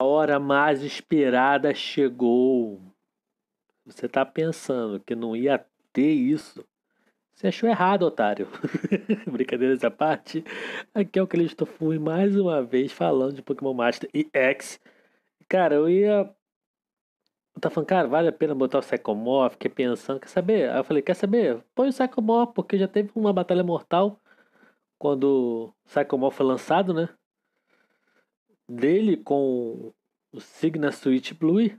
A hora mais esperada chegou. Você tá pensando que não ia ter isso? Você achou errado, otário. Brincadeiras à parte. Aqui é o estou Fui mais uma vez falando de Pokémon Master e X. Cara, eu ia. Tá falando, cara, vale a pena botar o Psychomorph? Fiquei pensando, quer saber? Aí eu falei, quer saber? Põe o Psychomorph, porque já teve uma batalha mortal quando o Psychomorph foi lançado, né? dele com o Signa Suite Blue.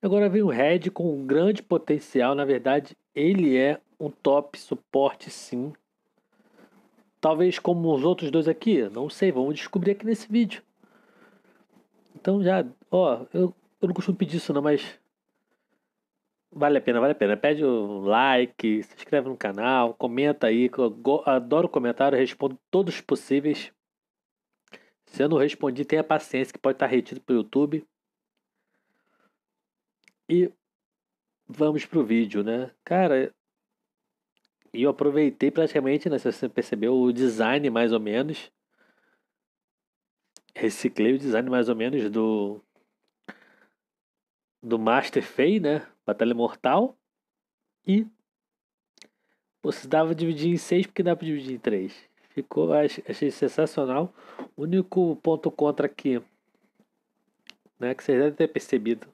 Agora vem o Red com um grande potencial. Na verdade, ele é um top suporte, sim. Talvez como os outros dois aqui, não sei, vamos descobrir aqui nesse vídeo. Então já, ó, eu, eu não costumo pedir isso não, mas vale a pena, vale a pena. Pede um like, se inscreve no canal, comenta aí, eu adoro comentário, respondo todos possíveis. Se eu não respondi, tenha paciência que pode estar retido para o YouTube. E vamos para o vídeo, né? Cara, eu aproveitei praticamente, né? Se você percebeu, o design mais ou menos. Reciclei o design mais ou menos do. Do Master Fei, né? Batalha Mortal. E. Pô, se dava dividir em seis, porque dá para dividir em três. Ficou, achei sensacional. O único ponto contra aqui, né, que vocês devem ter percebido,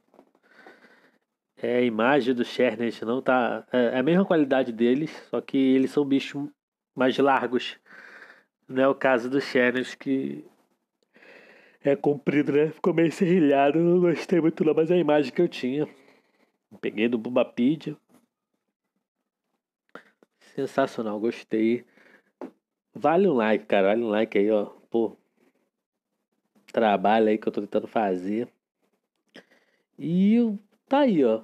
é a imagem do Chernet não tá. É, é a mesma qualidade deles, só que eles são bichos mais largos. Não é o caso do Chernet que é comprido, né? Ficou meio serrilhado, não gostei muito não, mas é a imagem que eu tinha. Peguei do Bubapedia. Sensacional, gostei. Vale um like, cara. Vale um like aí, ó. Pô. Trabalho aí que eu tô tentando fazer. E tá aí, ó.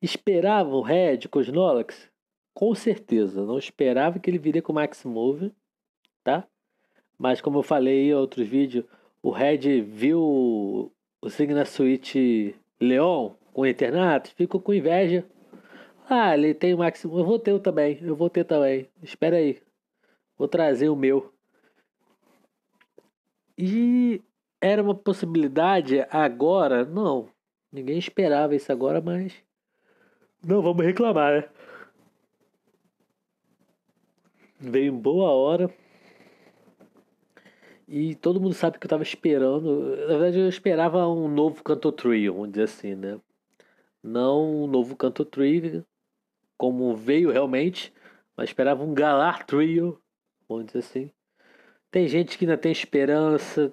Esperava o Red com os Nolax? Com certeza. Não esperava que ele viria com o Max Move, tá? Mas como eu falei em outros vídeos, o Red viu o Signa Suite Leon com o Eternato, ficou com inveja ah, ele tem o máximo. Eu vou ter o também. Eu vou ter também. Espera aí. Vou trazer o meu. E era uma possibilidade agora? Não. Ninguém esperava isso agora, mas. Não vamos reclamar, né? Veio em boa hora. E todo mundo sabe que eu tava esperando. Na verdade, eu esperava um novo Canto Trio, vamos dizer assim, né? Não um novo Canto Trio, como veio realmente, mas esperava um galar trio, vamos dizer assim. Tem gente que ainda tem esperança,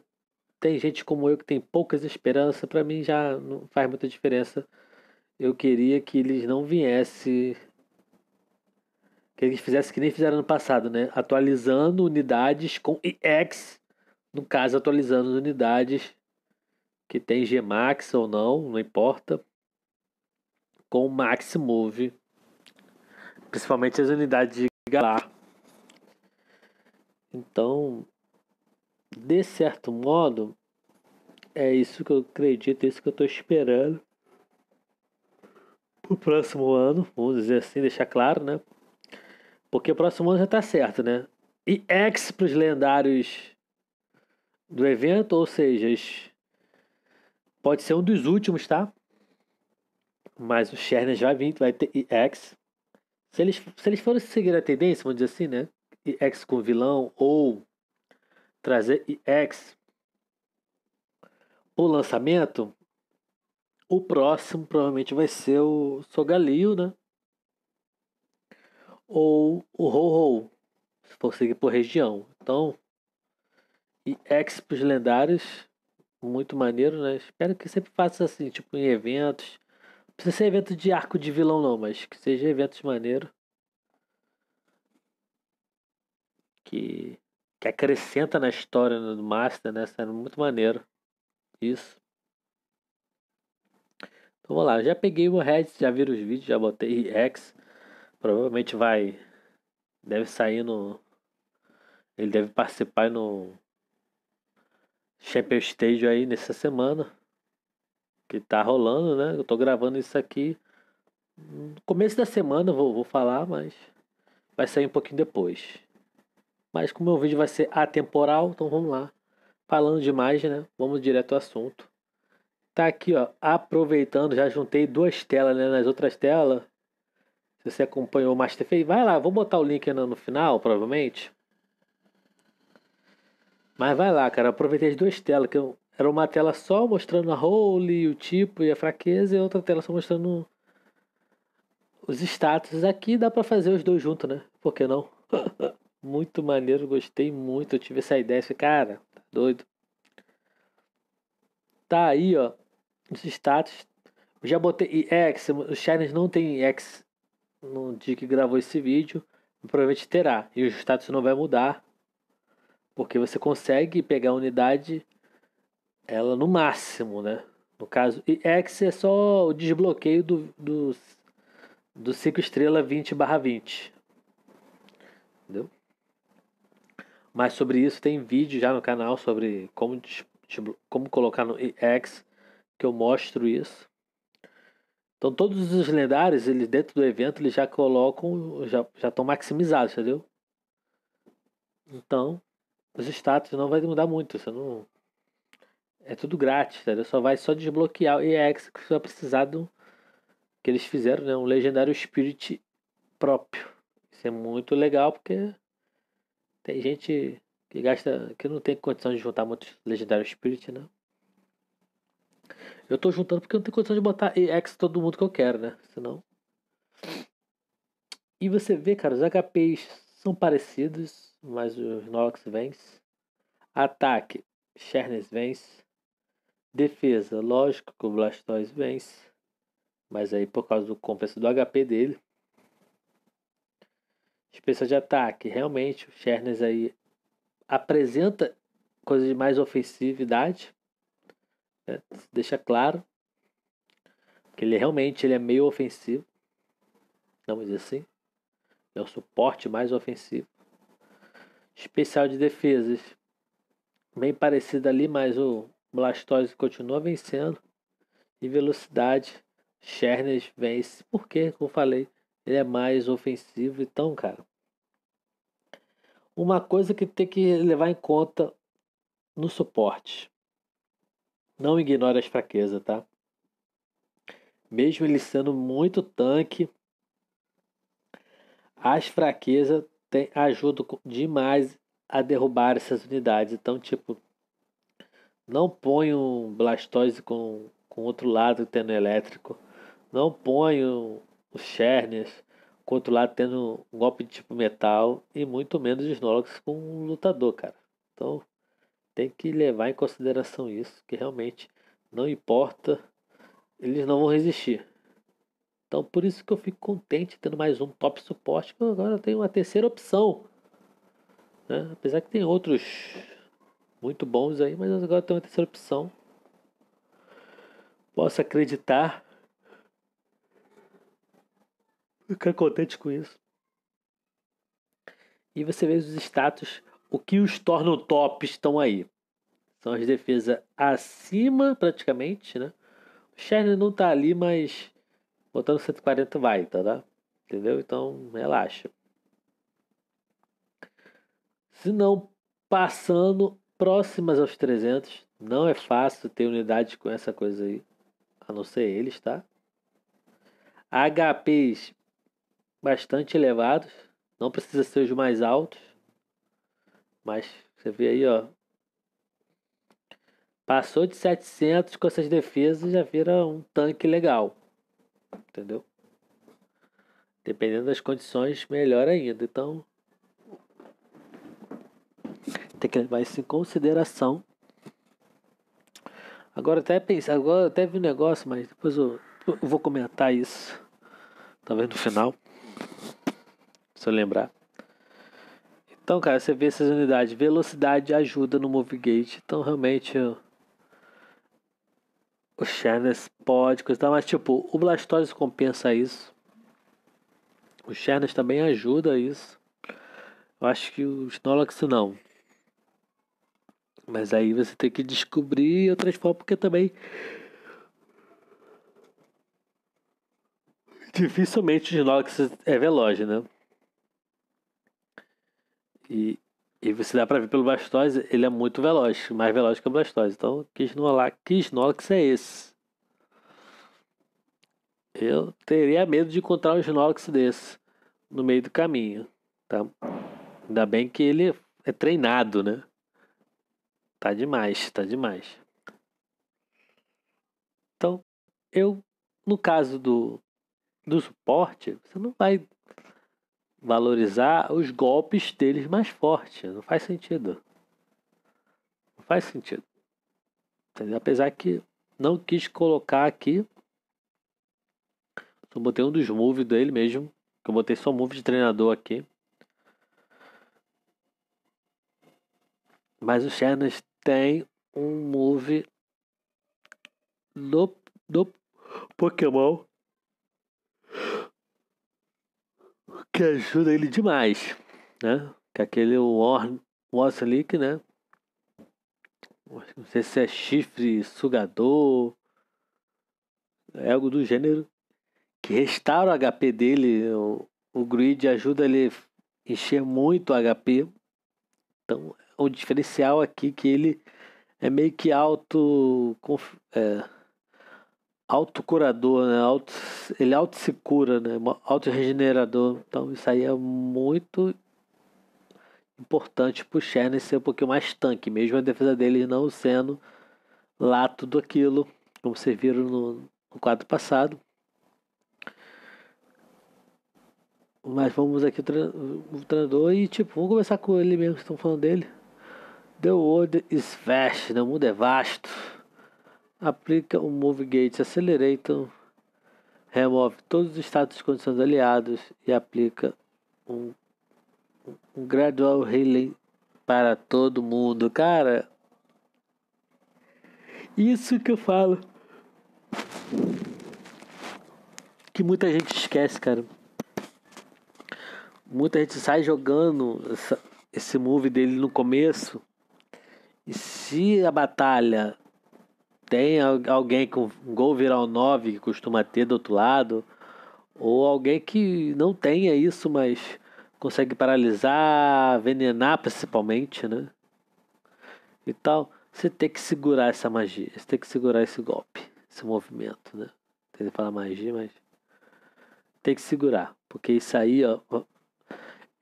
tem gente como eu que tem poucas esperanças, para mim já não faz muita diferença. Eu queria que eles não viessem que eles fizessem que nem fizeram no passado, né? Atualizando unidades com EX, no caso atualizando unidades que tem Gmax ou não, não importa, com Max Move principalmente as unidades de Galar. Então, de certo modo, é isso que eu acredito, é isso que eu estou esperando o próximo ano, vamos dizer assim, deixar claro, né? Porque o próximo ano já está certo, né? E ex para os lendários do evento, ou seja, pode ser um dos últimos, tá? Mas o Sherner já vai vir, vai ter EX. Se eles, se eles forem seguir a tendência, vamos dizer assim, né? X com vilão ou trazer X o lançamento, o próximo provavelmente vai ser o Sogalio, né? Ou o Ho-Ho, se for seguir por região. Então, e pros lendários, muito maneiro, né? Espero que sempre faça assim, tipo em eventos, precisa ser evento de arco de vilão, não, mas que seja de maneiro. Que, que acrescenta na história né, do Master, né? Sendo muito maneiro. Isso. Então vamos lá, já peguei o red já viram os vídeos, já botei Rex. Provavelmente vai. Deve sair no. Ele deve participar no. Champion Stage aí nessa semana que tá rolando, né? Eu tô gravando isso aqui no começo da semana, vou, vou falar, mas vai sair um pouquinho depois. Mas como meu vídeo vai ser atemporal, então vamos lá. Falando demais, né? Vamos direto ao assunto. Tá aqui, ó, aproveitando, já juntei duas telas, né? Nas outras telas, se você acompanhou o Masterface, vai lá, vou botar o link no final, provavelmente. Mas vai lá, cara, aproveitei as duas telas que eu era uma tela só mostrando a role, o tipo e a fraqueza, e outra tela só mostrando os status. Aqui dá para fazer os dois juntos, né? Por que não? muito maneiro, gostei muito. Eu tive essa ideia, falei, cara, tá doido. Tá aí, ó, os status. Eu já botei EX, o Shines não tem EX no dia que gravou esse vídeo, provavelmente terá. E o status não vai mudar, porque você consegue pegar a unidade ela no máximo, né? No caso, e X é só o desbloqueio do, do, do 5 estrela 20 barra 20. Entendeu? Mas sobre isso tem vídeo já no canal sobre como, como colocar no EX, que eu mostro isso. Então todos os lendários, eles dentro do evento, eles já colocam, já estão maximizados, entendeu? Então, os status não vai mudar muito, você não é tudo grátis, entendeu? Só vai só desbloquear o EX que você vai precisar do que eles fizeram, né? Um legendário Spirit próprio. Isso é muito legal porque tem gente que gasta que não tem condição de juntar muitos legendários Spirit, né? Eu tô juntando porque eu não tenho condição de botar EX todo mundo que eu quero, né? Senão. E você vê, cara, os HPs são parecidos, mas os Nox vence. Ataque, shernes vence. Defesa, lógico que o Blastoise vence. Mas aí por causa do compensa do HP dele. Especial de ataque, realmente o Chernes aí apresenta coisa de mais ofensividade. Né? Deixa claro. Que ele realmente ele é meio ofensivo. Vamos dizer assim. É o suporte mais ofensivo. Especial de defesas. Bem parecido ali, mas o Blastoise continua vencendo. E velocidade, Chernes vence. Porque, como falei, ele é mais ofensivo. Então, cara, uma coisa que tem que levar em conta no suporte. Não ignore as fraquezas, tá? Mesmo ele sendo muito tanque, as fraquezas tem, ajudam demais a derrubar essas unidades. Então, tipo, não ponho um Blastoise com, com outro lado tendo elétrico. Não ponha um, o com outro lado tendo um golpe de tipo metal. E muito menos Snorlax com um lutador, cara. Então tem que levar em consideração isso. Que realmente não importa. Eles não vão resistir. Então por isso que eu fico contente tendo mais um top suporte. Que agora tenho uma terceira opção. Né? Apesar que tem outros muito bons aí, mas agora tem uma terceira opção. Posso acreditar. Ficar contente com isso. E você vê os status, o que os tornam top estão aí. São as defesas acima, praticamente, né? O Sherner não tá ali, mas botando 140 vai, tá? tá? Entendeu? Então, relaxa. Se não passando, próximas aos 300. Não é fácil ter unidades com essa coisa aí, a não ser eles, tá? HPs bastante elevados, não precisa ser os mais altos, mas você vê aí, ó. Passou de 700 com essas defesas já vira um tanque legal, entendeu? Dependendo das condições, melhor ainda. Então, tem que levar isso em consideração. Agora até pensar, agora até vi um negócio, mas depois eu, eu vou comentar isso. Talvez no final. Se eu lembrar. Então, cara, você vê essas unidades. Velocidade ajuda no MoveGate. Então, realmente, o, o Sharness pode coisa, mas tipo, o Blastoise compensa isso. O Sharness também ajuda isso. Eu acho que o Snorlax não. Mas aí você tem que descobrir outras formas, porque também. Dificilmente o Snorlax é veloz, né? E, e você dá pra ver pelo Blastoise, ele é muito veloz, mais veloz que o Blastoise. Então, que Snorlax, que é esse? Eu teria medo de encontrar um Snorlax desse no meio do caminho, tá? Ainda bem que ele é treinado, né? Tá demais, tá demais. Então, eu, no caso do, do suporte, você não vai valorizar os golpes deles mais fortes. Não faz sentido. Não faz sentido. Apesar que não quis colocar aqui. Só botei um dos moves dele mesmo. Que eu botei só move de treinador aqui. Mas o Shernas tem um move do, do Pokémon que ajuda ele demais, né? Que é aquele Warn Wassalik, né? Não sei se é chifre sugador, é algo do gênero, que restaura o HP dele. O, o grid ajuda ele encher muito o HP. Então o diferencial aqui que ele é meio que auto é, curador né? Auto, ele auto se cura, né? Auto regenerador. Então isso aí é muito importante para o Cherner ser um pouquinho mais tanque, mesmo a defesa dele não sendo lá tudo aquilo, como vocês viram no, no quadro passado. Mas vamos aqui o treinador e tipo, vamos começar com ele mesmo, estão falando dele. The world is vast, né? o mundo é vasto. Aplica o Move Gate Accelerator, remove todos os status e condições aliados e aplica um, um gradual healing para todo mundo. Cara, isso que eu falo. Que muita gente esquece, cara. Muita gente sai jogando essa, esse move dele no começo e se a batalha tem alguém com gol viral 9 que costuma ter do outro lado, ou alguém que não tenha isso, mas consegue paralisar, venenar principalmente, né? E tal, você tem que segurar essa magia, você tem que segurar esse golpe, esse movimento, né? Tem que falar magia, mas tem que segurar, porque isso aí, ó,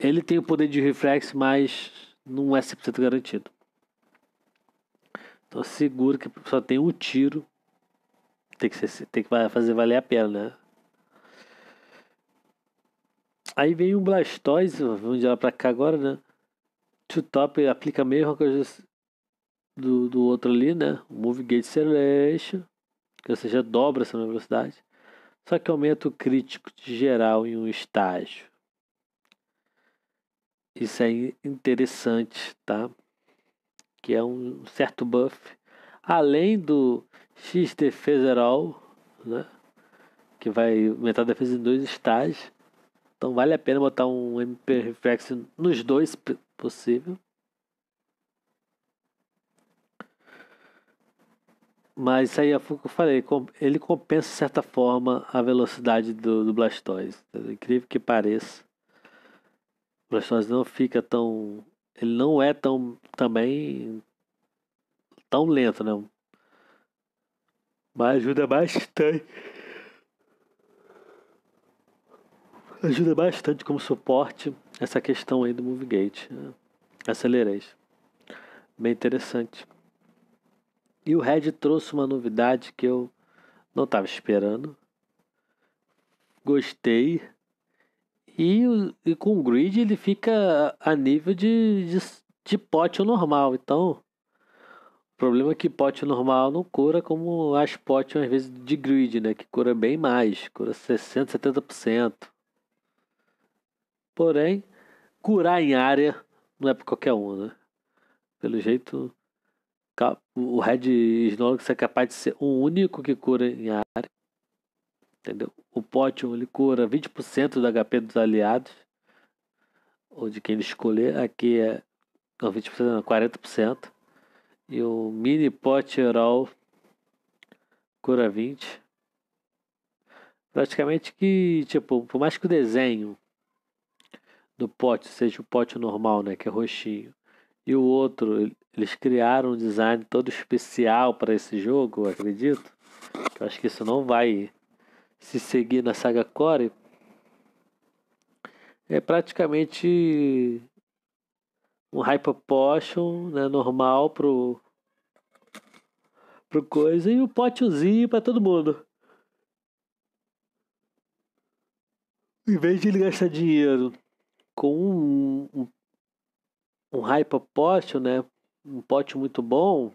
ele tem o poder de reflexo, mas não é 100% garantido. Tô seguro que só tem um tiro. Tem que, ser, tem que fazer valer a pena, né? Aí vem o um Blastoise, vamos de lá pra cá agora, né? Two Top aplica a mesma coisa do, do outro ali, né? O Move Gate Celeste, que ou seja, dobra essa velocidade. Só que aumenta o crítico de geral em um estágio. Isso é interessante, tá? que é um certo buff, além do X Defesa All, né? que vai aumentar a defesa em dois estágios. Então vale a pena botar um MP Reflex nos dois, se possível. Mas isso aí é o que eu falei, ele compensa de certa forma a velocidade do, do Blastoise. incrível que pareça. O Blastoise não fica tão ele não é tão também tão lento, né? Mas ajuda bastante. Ajuda bastante como suporte essa questão aí do MoveGate. Né? Aceleration. Bem interessante. E o Red trouxe uma novidade que eu não estava esperando. Gostei. E, e com o grid ele fica a nível de, de, de pote normal. Então, o problema é que pote normal não cura como as potes, às vezes, de grid, né? Que cura bem mais, cura 60%, 70%. Porém, curar em área não é para qualquer um, né? Pelo jeito, o Red Snorlax é capaz de ser o único que cura em área entendeu? O pote ou licor 20% do HP dos aliados, ou de quem ele escolher. Aqui é não, 20%, não, 40%. E o mini pote oral cura 20. Praticamente que, tipo, por mais que o desenho do pote seja o pote normal, né, que é roxinho, e o outro, eles criaram um design todo especial para esse jogo, acredito. Eu acho que isso não vai se seguir na saga Core, é praticamente um potion né, normal pro, pro coisa e um potezinho para todo mundo. Em vez de ele gastar dinheiro com um, um, um potion né, um pote muito bom,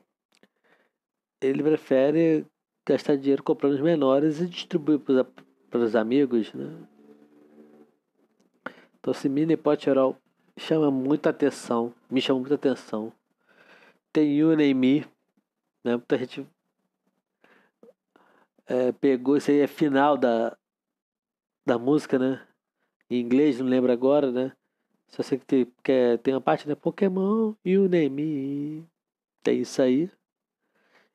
ele prefere gastar dinheiro comprando os menores e distribuir para os amigos. Né? Então, esse mini pote oral chama muita atenção, me chama muita atenção. Tem o Nem Me, né? muita gente é, pegou, isso aí é final da, da música, né? Em inglês, não lembro agora, né? Só sei que tem, que é, tem uma parte, né? Pokémon, e Nem Me, tem isso aí.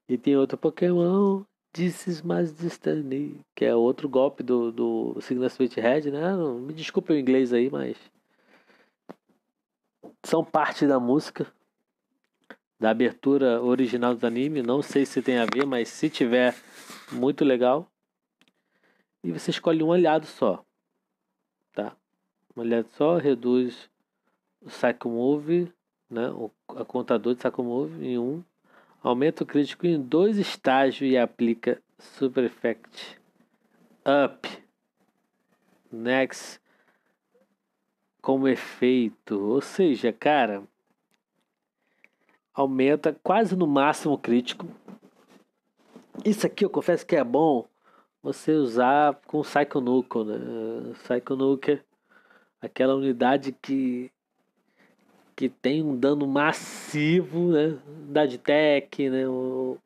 E tem outro Pokémon, is mais distani, que é outro golpe do, do Signa red né? me desculpe o inglês aí, mas são parte da música da abertura original do anime. Não sei se tem a ver, mas se tiver, muito legal. E você escolhe um olhado só, tá? Um olhado só reduz o Psycho Move, né? O, a contador de Psycho Move em um aumenta o crítico em dois estágios e aplica Super Effect. Up. Next. Como efeito. Ou seja, cara. Aumenta quase no máximo o crítico. Isso aqui eu confesso que é bom você usar com o Nuke, né? Nuke, aquela unidade que que tem um dano massivo, né? Unidade tech, né? O,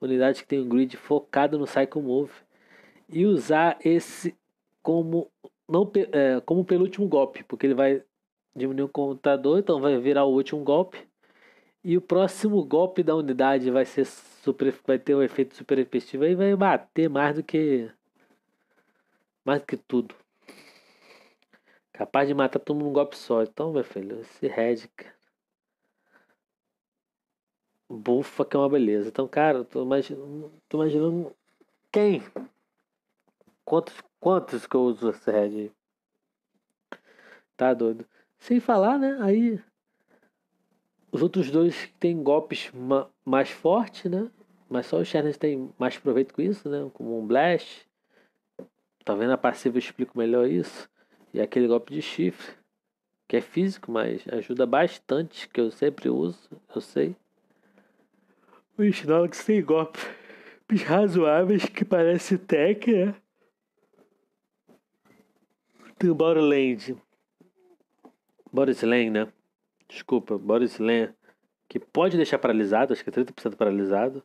unidade que tem um grid focado no Psycho Move. E usar esse como, não, é, como último golpe, porque ele vai diminuir o contador, então vai virar o último golpe. E o próximo golpe da unidade vai ser super, vai ter um efeito super efetivo e vai bater mais do que mais do que tudo. Capaz de matar todo mundo num golpe só. Então, meu filho, esse Red, Bufa que é uma beleza. Então, cara, eu tô imaginando, tô imaginando quem? Quantos, quantos que eu uso esse Red aí? Tá doido. Sem falar, né? Aí os outros dois que tem golpes ma mais fortes, né? Mas só o Charles tem mais proveito com isso, né? Como um Blast. Tá vendo a passiva eu explico melhor isso. E aquele golpe de chifre, que é físico, mas ajuda bastante, que eu sempre uso, eu sei. O Snorlax tem golpes razoáveis que parece tech, né? Tem o Borland. Boris Lane, né? Desculpa, Boris Lane, que pode deixar paralisado, acho que é 30% paralisado.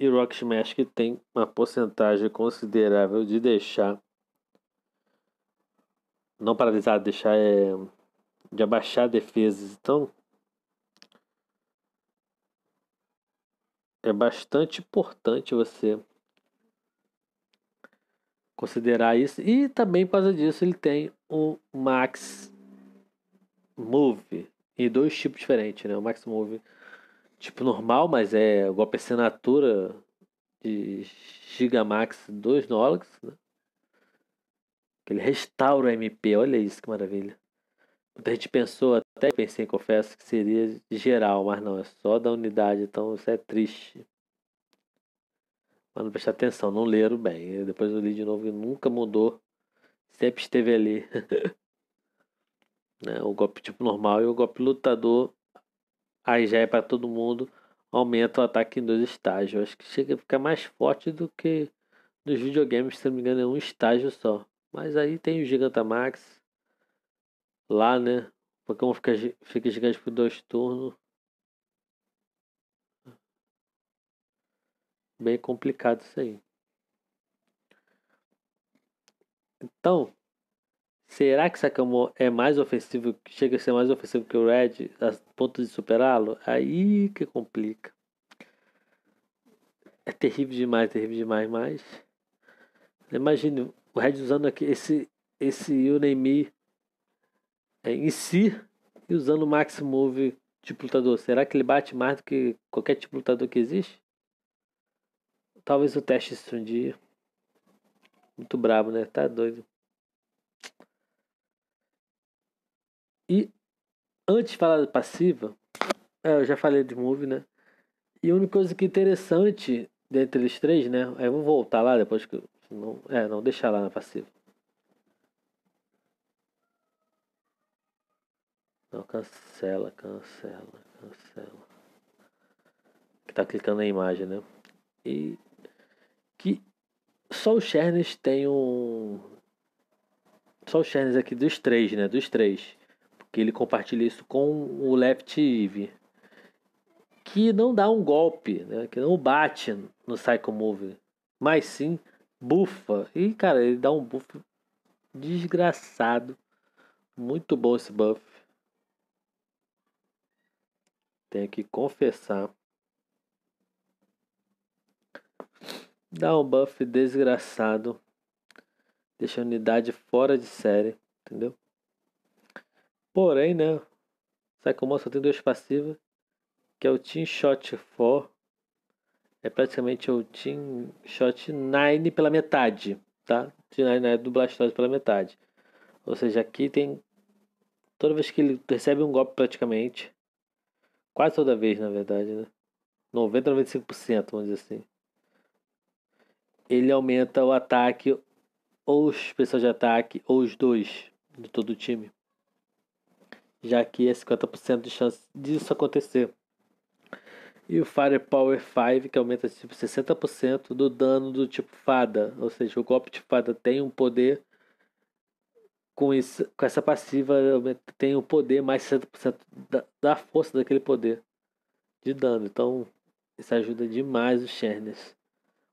E Rock Smash que tem uma porcentagem considerável de deixar não paralisar, deixar é, de abaixar defesas. Então, é bastante importante você considerar isso. E também por causa disso ele tem o Max Move e dois tipos diferentes, né? O Max Move tipo normal, mas é golpe é assinatura de Gigamax 2 Nolix, né? Ele restaura o MP, olha isso que maravilha. Muita gente pensou, até pensei, confesso, que seria geral, mas não, é só da unidade, então isso é triste. Mas não prestar atenção, não leram bem. Depois eu li de novo e nunca mudou. Sempre esteve ali. né? O golpe tipo normal e o golpe lutador, aí já é para todo mundo, aumenta o ataque em dois estágios. Acho que chega a ficar mais forte do que nos videogames, se não me engano, é um estágio só. Mas aí tem o Gigantamax lá, né? O Pokémon fica, fica gigante por dois turnos. Bem complicado isso aí. Então, será que Sakamoto é mais ofensivo, chega a ser mais ofensivo que o Red, a ponto de superá-lo? Aí que complica. É terrível demais, terrível demais, mas imagine o Red usando aqui esse, esse Unami é, em si e usando o Max Move tipo lutador. Será que ele bate mais do que qualquer tipo lutador que existe? Talvez o teste isso um dia. Muito brabo, né? Tá doido. E antes de falar da passiva, é, eu já falei de move, né? E a única coisa que é interessante dentre eles três, né? Aí eu vou voltar lá depois que eu não, é, não deixar lá na passiva. Não, cancela, cancela, cancela. Que tá clicando na imagem, né? E que só o Chernes tem um. Só o Chernes aqui dos três, né? Dos três. Porque ele compartilha isso com o Left Eve. Que não dá um golpe, né? Que não bate no Psycho Move. Mas sim bufa. E, cara, ele dá um buff desgraçado. Muito bom esse buff. Tenho que confessar. Dá um buff desgraçado. Deixa a unidade fora de série. Entendeu? Porém, né? Sai como o só tem duas passivas. Que é o Team Shot for é praticamente o Team Shot 9 pela metade, tá? Team 9 do Blastoise pela metade. Ou seja, aqui tem. Toda vez que ele recebe um golpe, praticamente. Quase toda vez, na verdade, né? 90 95%, vamos dizer assim. Ele aumenta o ataque, ou os especial de ataque, ou os dois de todo o time. Já que é 50% de chance disso acontecer. E o Firepower 5, que aumenta tipo 60% do dano do tipo fada. Ou seja, o golpe de fada tem um poder. Com, isso, com essa passiva tem o um poder mais 60% da, da força daquele poder de dano. Então isso ajuda demais os Cherners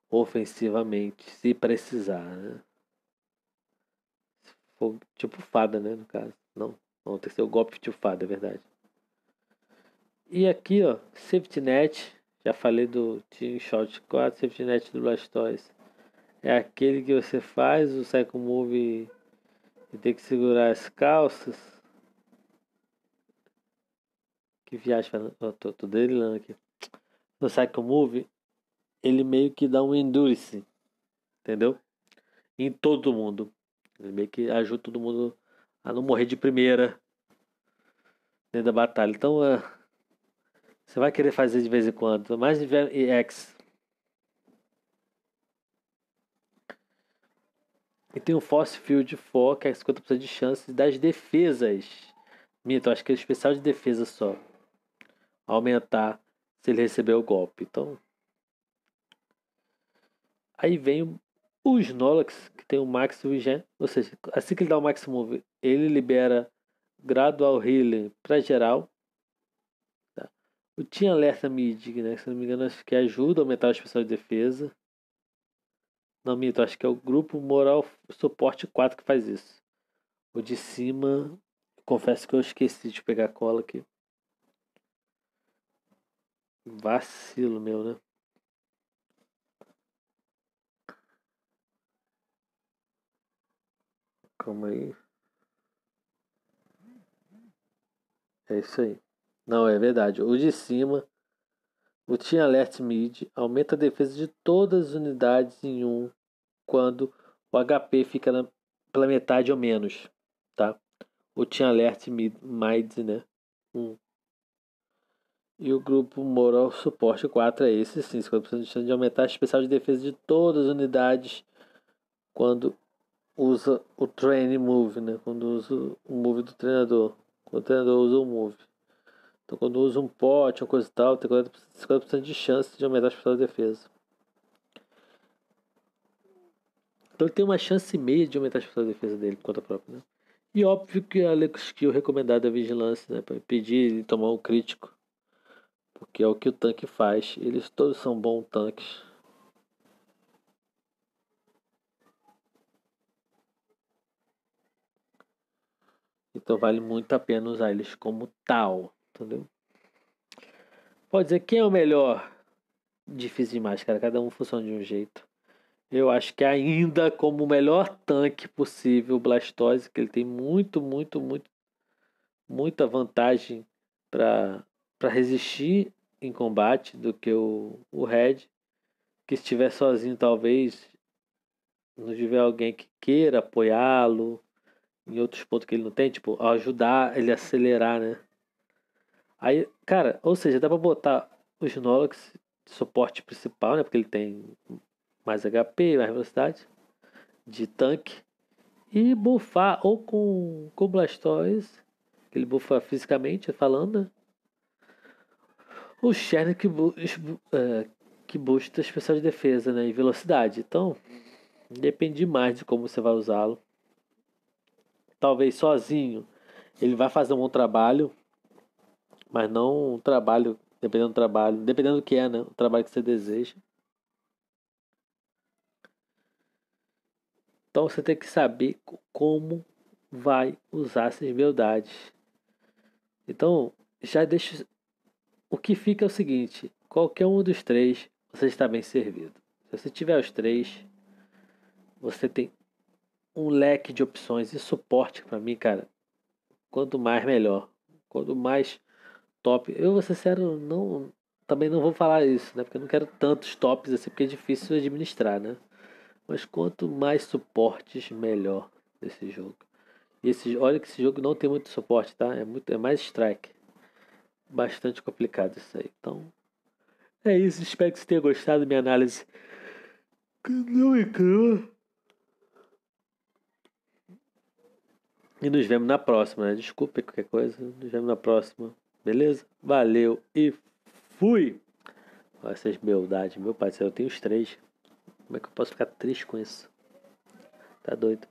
ofensivamente, se precisar. Né? Se for tipo fada, né? No caso. Não, não tem que ser o golpe de fada, é verdade. E aqui, ó, Safety Net, já falei do Team Shot 4, Safety Net do Blastoise. É aquele que você faz o Psycho Move e tem que segurar as calças. Que viagem, eu tô, tô delirando aqui. No Psycho Move, ele meio que dá um endurance, entendeu? Em todo mundo. Ele meio que ajuda todo mundo a não morrer de primeira dentro da batalha. Então, é você vai querer fazer de vez em quando. Mais EX. E tem um Force Field 4, que é 50% de chance das defesas. Mito, acho que é especial de defesa só. Aumentar se ele receber o golpe. Então. Aí vem o Snorlax, que tem o Max Vigen. Ou seja, assim que ele dá o Max Move, ele libera Gradual Healing para geral tinha alerta MIDIC, né? Se não me engano, acho que ajuda a aumentar o especial de defesa. Não, minto, acho que é o grupo Moral Suporte 4 que faz isso. O de cima, confesso que eu esqueci de pegar cola aqui. Vacilo meu, né? Calma aí. É isso aí. Não, é verdade. O de cima, o Team Alert Mid, aumenta a defesa de todas as unidades em 1 um, quando o HP fica na, pela metade ou menos, tá? O Team Alert Mid, Mid né? 1. Um. E o grupo Moral Suporte 4 é esse, sim, 50% de chance de aumentar a especial de defesa de todas as unidades quando usa o Train Move, né? Quando usa o Move do treinador. Quando o treinador usa o Move. Então, quando usa um pote, uma coisa e tal, tem 50% de chance de aumentar as pessoas de defesa. Então, ele tem uma chance e meia de aumentar as pessoas de defesa dele por conta própria. Né? E óbvio que a skill é recomendada é a vigilância, né? para impedir de tomar um crítico. Porque é o que o tanque faz. Eles todos são bons tanques. Então vale muito a pena usar eles como tal entendeu? Pode dizer quem é o melhor? Difícil demais, cara. Cada um funciona de um jeito. Eu acho que ainda como o melhor tanque possível, o Blastoise, que ele tem muito, muito, muito, muita vantagem para resistir em combate do que o, o Red. Que se estiver sozinho, talvez não tiver alguém que queira apoiá-lo em outros pontos que ele não tem, tipo, ajudar ele a acelerar, né? Aí, cara, ou seja, dá pra botar o Snorlax de suporte principal, né? Porque ele tem mais HP, mais velocidade de tanque. E bufar ou com, com Blastoise, que ele bufa fisicamente é falando, né? O Shern que, uh, que boosta especial de defesa né? e velocidade. Então, depende mais de como você vai usá-lo. Talvez sozinho ele vai fazer um bom trabalho, mas não um trabalho, dependendo do trabalho, dependendo do que é, né? O trabalho que você deseja. Então você tem que saber como vai usar essas verdades. Então, já deixo. O que fica é o seguinte: qualquer um dos três, você está bem servido. Se você tiver os três, você tem um leque de opções e suporte para mim, cara. Quanto mais, melhor. Quanto mais top. Eu vou ser sério, não, também não vou falar isso, né? Porque eu não quero tantos tops assim, porque é difícil administrar, né? Mas quanto mais suportes, melhor esse jogo. E esse, olha que esse jogo não tem muito suporte, tá? É, muito, é mais strike. Bastante complicado isso aí. Então, é isso. Espero que você tenha gostado da minha análise. não é E nos vemos na próxima, né? Desculpa qualquer coisa. Nos vemos na próxima. Beleza? Valeu e fui! Essas essa meu pai, eu tenho os três. Como é que eu posso ficar triste com isso? Tá doido?